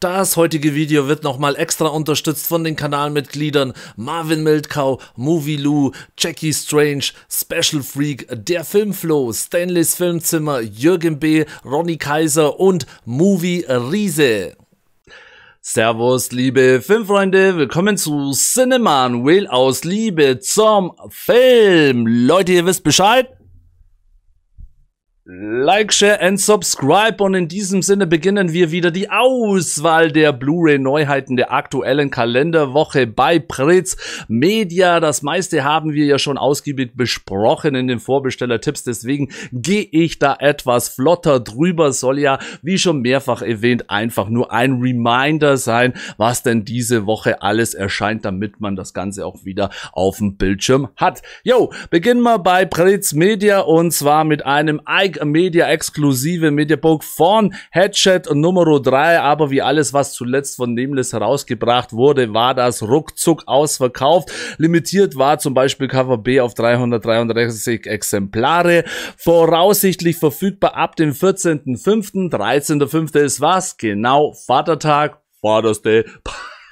Das heutige Video wird nochmal extra unterstützt von den Kanalmitgliedern Marvin Mildkau, Movie Lou, Jackie Strange, Special Freak, Der Filmflow, Stanleys Filmzimmer, Jürgen B., Ronny Kaiser und Movie Riese. Servus, liebe Filmfreunde, willkommen zu Cineman Will aus Liebe zum Film. Leute, ihr wisst Bescheid. Like, Share and Subscribe und in diesem Sinne beginnen wir wieder die Auswahl der Blu-ray-Neuheiten der aktuellen Kalenderwoche bei Pretz Media. Das meiste haben wir ja schon ausgiebig besprochen in den Vorbesteller-Tipps, deswegen gehe ich da etwas flotter drüber. Soll ja, wie schon mehrfach erwähnt, einfach nur ein Reminder sein, was denn diese Woche alles erscheint, damit man das Ganze auch wieder auf dem Bildschirm hat. Yo, beginnen wir bei Pretz Media und zwar mit einem Ike Link Media exklusive Mediabook von Headset Nummer 3. Aber wie alles, was zuletzt von Nameless herausgebracht wurde, war das ruckzuck ausverkauft. Limitiert war zum Beispiel Cover B auf 333 Exemplare. Voraussichtlich verfügbar ab dem 14.05. 13.05. ist was? Genau, Vatertag, Father's Day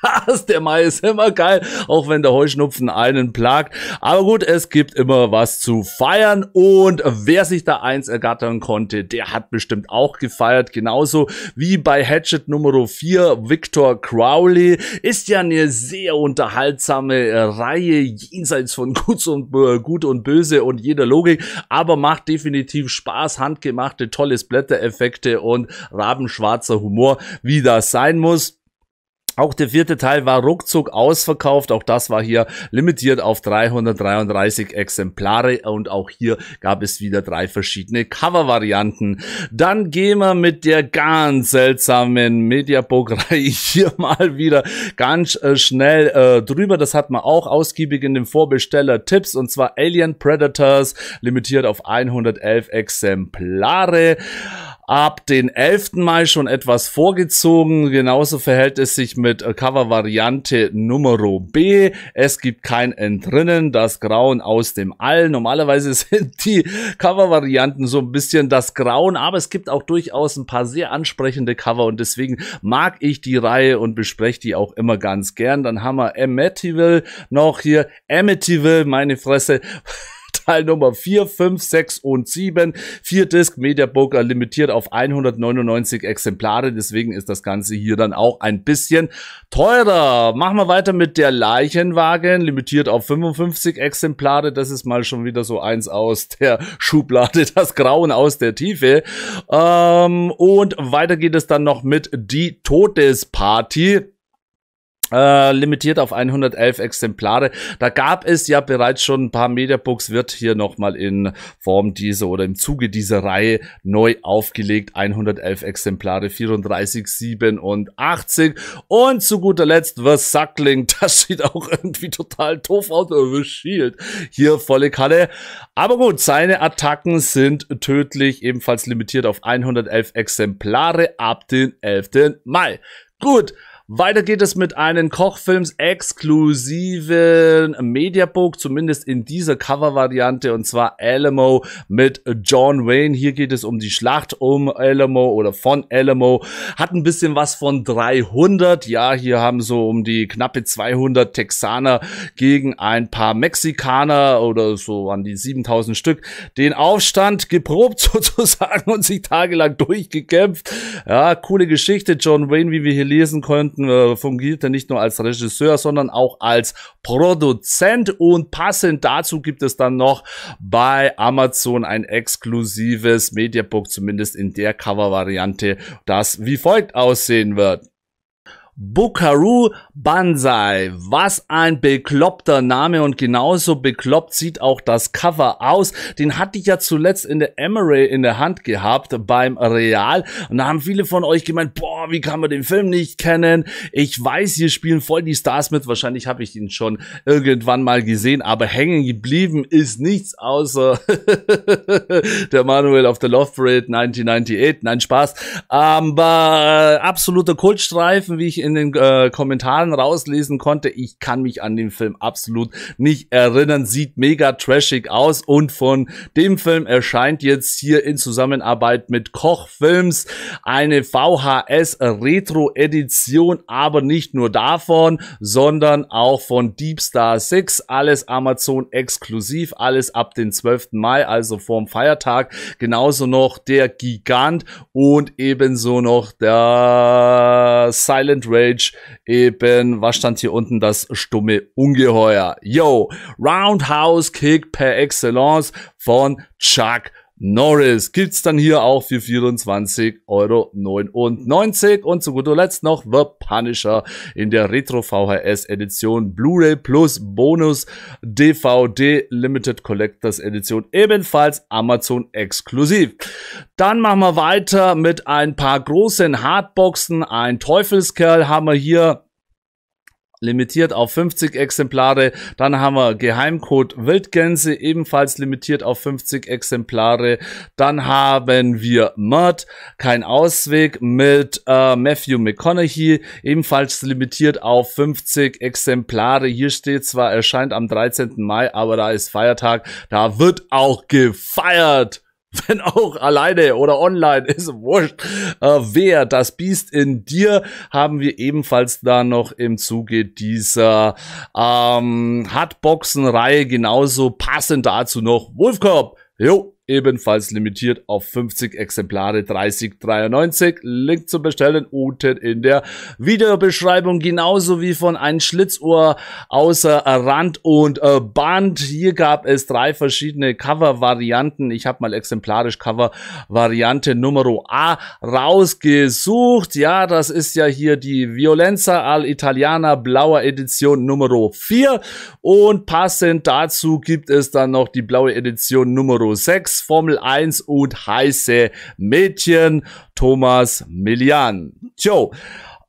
hast. Der Mai ist immer geil, auch wenn der Heuschnupfen einen plagt. Aber gut, es gibt immer was zu feiern und wer sich da eins ergattern konnte, der hat bestimmt auch gefeiert. Genauso wie bei Hatchet Nummer 4, Victor Crowley. Ist ja eine sehr unterhaltsame äh, Reihe jenseits von Gut und, äh, Gut und Böse und jeder Logik, aber macht definitiv Spaß, handgemachte, tolle splatter und rabenschwarzer Humor, wie das sein muss. Auch der vierte Teil war ruckzuck ausverkauft. Auch das war hier limitiert auf 333 Exemplare. Und auch hier gab es wieder drei verschiedene Cover-Varianten. Dann gehen wir mit der ganz seltsamen Mediabook-Reihe hier mal wieder ganz äh, schnell äh, drüber. Das hat man auch ausgiebig in dem Vorbesteller Tipps. Und zwar Alien Predators, limitiert auf 111 Exemplare ab den 11. Mai schon etwas vorgezogen. Genauso verhält es sich mit Cover-Variante Numero B. Es gibt kein Entrinnen, das Grauen aus dem All. Normalerweise sind die Cover-Varianten so ein bisschen das Grauen, aber es gibt auch durchaus ein paar sehr ansprechende Cover und deswegen mag ich die Reihe und bespreche die auch immer ganz gern. Dann haben wir Amityville noch hier. Amityville, meine Fresse. Teil Nummer 4, 5, 6 und 7. Vier Disc Media Book limitiert auf 199 Exemplare. Deswegen ist das Ganze hier dann auch ein bisschen teurer. Machen wir weiter mit der Leichenwagen. Limitiert auf 55 Exemplare. Das ist mal schon wieder so eins aus der Schublade. Das Grauen aus der Tiefe. Ähm, und weiter geht es dann noch mit Die Todesparty. Äh, limitiert auf 111 Exemplare. Da gab es ja bereits schon ein paar Mediabooks, wird hier nochmal in Form dieser oder im Zuge dieser Reihe neu aufgelegt. 111 Exemplare, 34, 87. Und zu guter Letzt The Suckling. Das sieht auch irgendwie total doof aus. The Shield. Hier volle Kalle. Aber gut, seine Attacken sind tödlich. Ebenfalls limitiert auf 111 Exemplare ab den 11. Mai. Gut. Weiter geht es mit einem Kochfilms exklusiven Mediabook, zumindest in dieser Covervariante, und zwar Alamo mit John Wayne. Hier geht es um die Schlacht um Alamo oder von Alamo. Hat ein bisschen was von 300. Ja, hier haben so um die knappe 200 Texaner gegen ein paar Mexikaner oder so an die 7000 Stück den Aufstand geprobt sozusagen und sich tagelang durchgekämpft. Ja, coole Geschichte. John Wayne, wie wir hier lesen konnten, und äh, fungierte nicht nur als Regisseur, sondern auch als Produzent. Und passend dazu gibt es dann noch bei Amazon ein exklusives Mediabook, zumindest in der Cover-Variante, das wie folgt aussehen wird. Bukaru Banzai. Was ein bekloppter Name und genauso bekloppt sieht auch das Cover aus. Den hatte ich ja zuletzt in der Emery in der Hand gehabt beim Real. Und da haben viele von euch gemeint, boah, wie kann man den Film nicht kennen? Ich weiß, hier spielen voll die Stars mit. Wahrscheinlich habe ich ihn schon irgendwann mal gesehen, aber hängen geblieben ist nichts außer der Manuel auf der Love Parade 1998. Nein, Spaß. Aber äh, absoluter Kultstreifen, wie ich in den äh, Kommentaren rauslesen konnte, ich kann mich an den Film absolut nicht erinnern. Sieht mega trashig aus und von dem Film erscheint jetzt hier in Zusammenarbeit mit Koch Films eine VHS Retro Edition, aber nicht nur davon, sondern auch von Deep Star 6. Alles Amazon exklusiv, alles ab den 12. Mai, also vorm Feiertag. Genauso noch der Gigant und ebenso noch der Silent Red Rage eben, was stand hier unten? Das stumme Ungeheuer. Yo, Roundhouse Kick per Excellence von Chuck Norris gibt's dann hier auch für 24,99 Euro. Und zu guter Letzt noch The Punisher in der Retro VHS Edition Blu-ray Plus Bonus DVD Limited Collectors Edition ebenfalls Amazon exklusiv. Dann machen wir weiter mit ein paar großen Hardboxen. Ein Teufelskerl haben wir hier limitiert auf 50 Exemplare. Dann haben wir Geheimcode Wildgänse, ebenfalls limitiert auf 50 Exemplare. Dann haben wir Mud, kein Ausweg mit äh, Matthew McConaughey, ebenfalls limitiert auf 50 Exemplare. Hier steht zwar erscheint am 13. Mai, aber da ist Feiertag, da wird auch gefeiert. wenn auch alleine oder online, ist wurscht. Äh, wer das Biest in dir haben wir ebenfalls da noch im Zuge dieser ähm, Hardboxen-Reihe genauso passend dazu noch Wolfkorb. Jo, ebenfalls limitiert auf 50 Exemplare 3093. Link zum Bestellen unten in der Videobeschreibung, genauso wie von einem Schlitzohr außer Rand und äh, Band. Hier gab es drei verschiedene Cover-Varianten. Ich habe mal exemplarisch Cover-Variante Numero A rausgesucht. Ja, das ist ja hier die Violenza Italiana Blauer Edition Numero 4 und passend dazu gibt es dann noch die blaue Edition Numero 6 Formel 1 und heiße Mädchen Thomas Millian. Ciao.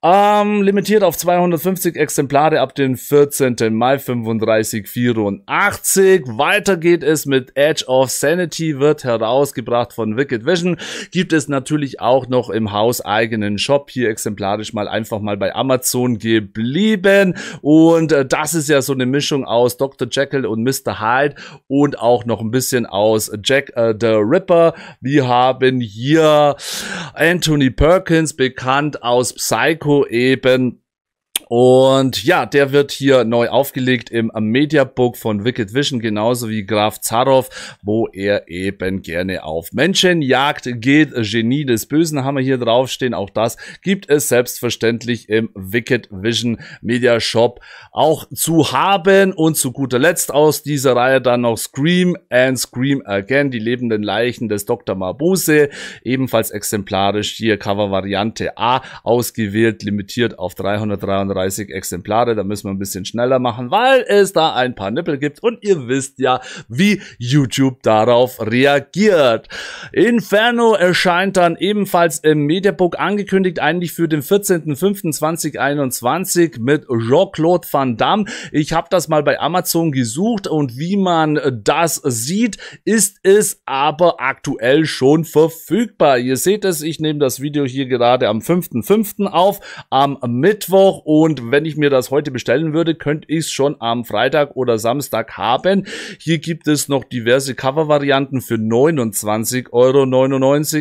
Ähm, limitiert auf 250 Exemplare ab dem 14. Mai 3584. Weiter geht es mit Edge of Sanity, wird herausgebracht von Wicked Vision. Gibt es natürlich auch noch im hauseigenen Shop. Hier exemplarisch mal einfach mal bei Amazon geblieben. Und äh, das ist ja so eine Mischung aus Dr. Jekyll und Mr. Hyde und auch noch ein bisschen aus Jack äh, the Ripper. Wir haben hier Anthony Perkins, bekannt aus Psycho eben und ja, der wird hier neu aufgelegt im Mediabook von Wicked Vision, genauso wie Graf Zaroff, wo er eben gerne auf Menschenjagd geht. Genie des Bösen haben wir hier draufstehen. Auch das gibt es selbstverständlich im Wicked Vision Media Shop auch zu haben. Und zu guter Letzt aus dieser Reihe dann noch Scream and Scream Again, die lebenden Leichen des Dr. Mabuse, ebenfalls exemplarisch hier Cover Variante A ausgewählt, limitiert auf 333 35 Exemplare. Da müssen wir ein bisschen schneller machen, weil es da ein paar Nippel gibt und ihr wisst ja, wie YouTube darauf reagiert. Inferno erscheint dann ebenfalls im Mediabook angekündigt, eigentlich für den 14.05.2021 mit Jean-Claude Van Damme. Ich habe das mal bei Amazon gesucht und wie man das sieht, ist es aber aktuell schon verfügbar. Ihr seht es, ich nehme das Video hier gerade am 5.05. auf, am Mittwoch und und wenn ich mir das heute bestellen würde, könnte ich es schon am Freitag oder Samstag haben. Hier gibt es noch diverse Cover-Varianten für 29,99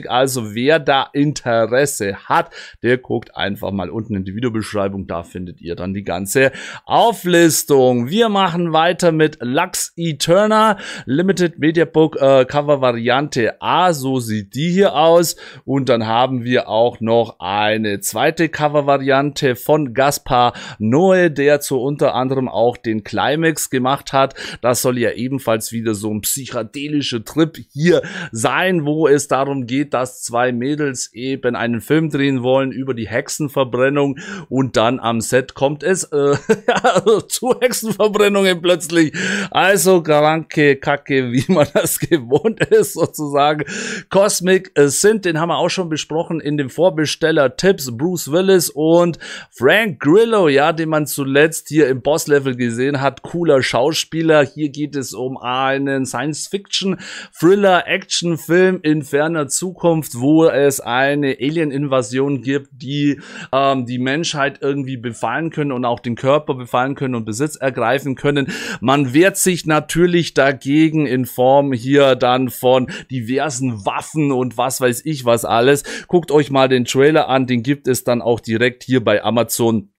Euro. Also wer da Interesse hat, der guckt einfach mal unten in die Videobeschreibung. Da findet ihr dann die ganze Auflistung. Wir machen weiter mit Lux Eterna Limited Media Book äh, Cover Variante A. So sieht die hier aus. Und dann haben wir auch noch eine zweite Cover-Variante von Gaspar Maka Noe, der zu unter anderem auch den Climax gemacht hat. Das soll ja ebenfalls wieder so ein psychedelischer Trip hier sein, wo es darum geht, dass zwei Mädels eben einen Film drehen wollen über die Hexenverbrennung und dann am Set kommt es äh, also zu Hexenverbrennungen plötzlich. Also kranke Kacke, wie man das gewohnt ist sozusagen. Cosmic äh, Synth, den haben wir auch schon besprochen in dem Vorbesteller Tipps Bruce Willis und Frank Grill Willow, ja, den man zuletzt hier im Boss-Level gesehen hat. Cooler Schauspieler. Hier geht es um einen Science-Fiction-Thriller-Action-Film in ferner Zukunft, wo es eine Alien-Invasion gibt, die ähm, die Menschheit irgendwie befallen können und auch den Körper befallen können und Besitz ergreifen können. Man wehrt sich natürlich dagegen in Form hier dann von diversen Waffen und was weiß ich was alles. Guckt euch mal den Trailer an, den gibt es dann auch direkt hier bei Amazon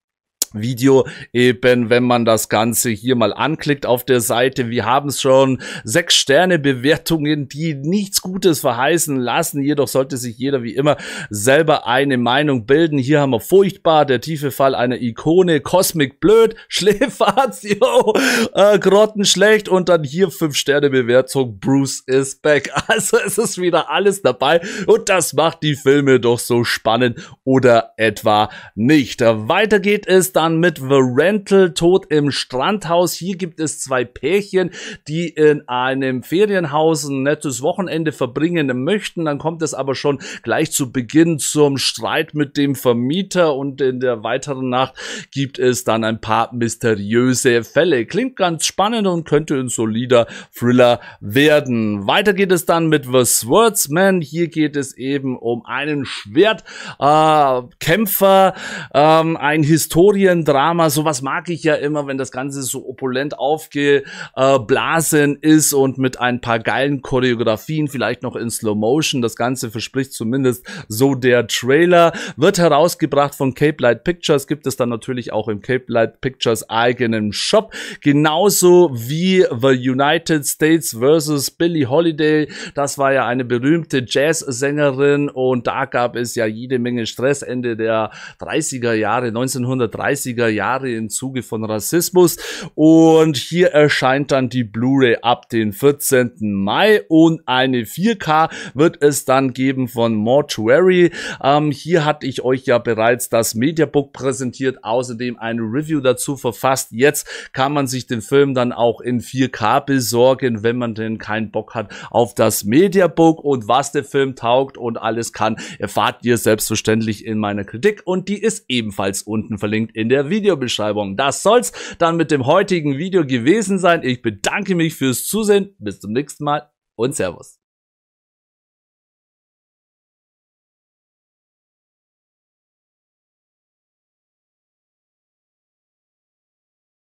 Video eben, wenn man das Ganze hier mal anklickt auf der Seite. Wir haben es schon sechs Sterne Bewertungen, die nichts Gutes verheißen lassen. Jedoch sollte sich jeder wie immer selber eine Meinung bilden. Hier haben wir furchtbar, der tiefe Fall einer Ikone, Cosmic Blöd, Schläfatio, äh, schlecht und dann hier fünf Sterne Bewertung, Bruce is back. Also es ist wieder alles dabei und das macht die Filme doch so spannend oder etwa nicht. Weiter geht es dann mit The Rental Tod im Strandhaus. Hier gibt es zwei Pärchen, die in einem Ferienhaus ein nettes Wochenende verbringen möchten. Dann kommt es aber schon gleich zu Beginn zum Streit mit dem Vermieter und in der weiteren Nacht gibt es dann ein paar mysteriöse Fälle. Klingt ganz spannend und könnte ein solider Thriller werden. Weiter geht es dann mit The Swordsman. Hier geht es eben um einen Schwertkämpfer, äh, ähm, ein Historiker, Familiendrama, sowas mag ich ja immer, wenn das Ganze so opulent aufgeblasen ist und mit ein paar geilen Choreografien, vielleicht noch in Slow Motion. Das Ganze verspricht zumindest so der Trailer. Wird herausgebracht von Cape Light Pictures, gibt es dann natürlich auch im Cape Light Pictures eigenen Shop. Genauso wie The United States vs. Billie Holiday. Das war ja eine berühmte Jazzsängerin und da gab es ja jede Menge Stress Ende der 30er Jahre, 1930 30er Jahre im Zuge von Rassismus. Und hier erscheint dann die Blu-ray ab den 14. Mai und eine 4K wird es dann geben von Mortuary. Ähm, hier hatte ich euch ja bereits das Mediabook präsentiert, außerdem eine Review dazu verfasst. Jetzt kann man sich den Film dann auch in 4K besorgen, wenn man denn keinen Bock hat auf das Mediabook und was der Film taugt und alles kann, erfahrt ihr selbstverständlich in meiner Kritik und die ist ebenfalls unten verlinkt in in der Videobeschreibung. Das soll's dann mit dem heutigen Video gewesen sein. Ich bedanke mich fürs Zusehen. Bis zum nächsten Mal und Servus.